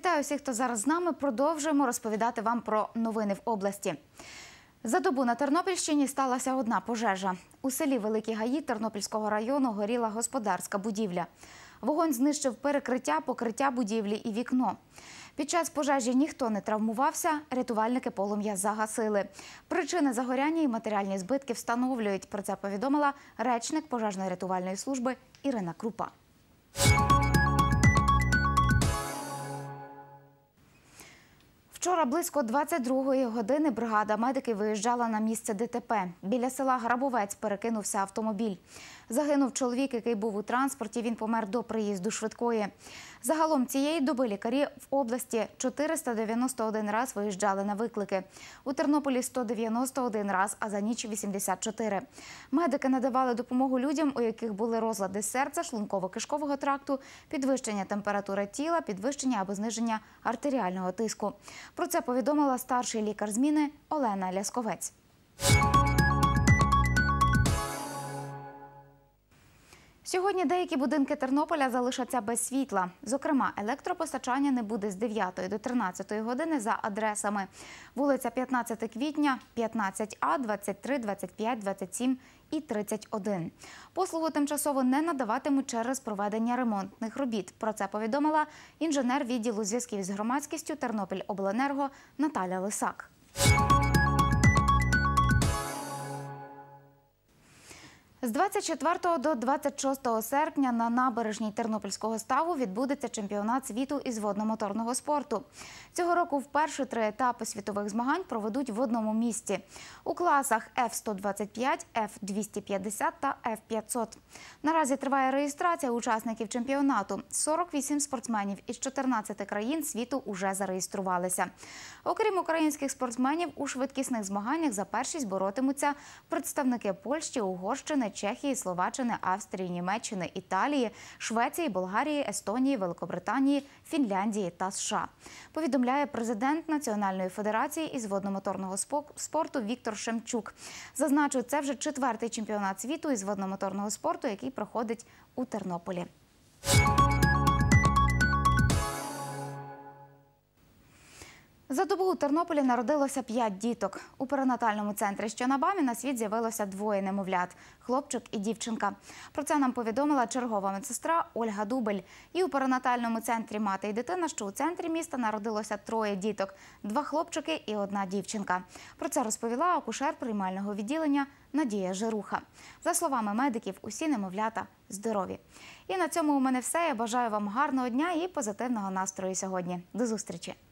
Вітаю всіх, хто зараз з нами. Продовжуємо розповідати вам про новини в області. За добу на Тернопільщині сталася одна пожежа. У селі Великі Гаї Тернопільського району горіла господарська будівля. Вогонь знищив перекриття, покриття будівлі і вікно. Під час пожежі ніхто не травмувався, рятувальники полум'я загасили. Причини загоряння і матеріальні збитки встановлюють. Про це повідомила речник пожежно-рятувальної служби Ірина Крупа. Вчора близько 22-ї години бригада медиків виїжджала на місце ДТП. Біля села Грабовець перекинувся автомобіль. Загинув чоловік, який був у транспорті. Він помер до приїзду швидкої. Загалом цієї доби лікарі в області 491 раз виїжджали на виклики. У Тернополі 191 раз, а за ніч 84. Медики надавали допомогу людям, у яких були розлади серця, шлунково-кишкового тракту, підвищення температури тіла, підвищення або зниження артеріального тиску. Про це повідомила старший лікар зміни Олена Лясковець. Сьогодні деякі будинки Тернополя залишаться без світла. Зокрема, електропостачання не буде з 9 до 13 години за адресами. Вулиця 15 квітня, 15А, 23, 25, 27 і 31. Послугу тимчасово не надаватимуть через проведення ремонтних робіт. Про це повідомила інженер відділу зв'язків з громадськістю Тернопіль Обленерго Наталя Лисак. З 24 до 26 серпня на набережній Тернопільського ставу відбудеться чемпіонат світу із водномоторного спорту. Цього року вперше три етапи світових змагань проведуть в одному місці. у класах F-125, F-250 та F-500. Наразі триває реєстрація учасників чемпіонату. 48 спортсменів із 14 країн світу уже зареєструвалися. Окрім українських спортсменів, у швидкісних змаганнях за першість боротимуться представники Польщі, Угорщини. Чехії, Словаччини, Австрії, Німеччини, Італії, Швеції, Болгарії, Естонії, Великобританії, Фінляндії та США. Повідомляє президент Національної федерації із водномоторного спорту Віктор Шемчук. Зазначу, це вже четвертий чемпіонат світу із водномоторного спорту, який проходить у Тернополі. За добу у Тернополі народилося п'ять діток. У перинатальному центрі, що на бамі, на світ з'явилося двоє немовлят хлопчик і дівчинка. Про це нам повідомила чергова медсестра Ольга Дубель. І у перинатальному центрі мати і дитина, що у центрі міста народилося троє діток два хлопчики і одна дівчинка. Про це розповіла акушер приймального відділення Надія Жируха. За словами медиків, усі немовлята здорові. І на цьому у мене все. Я бажаю вам гарного дня і позитивного настрою сьогодні. До зустрічі.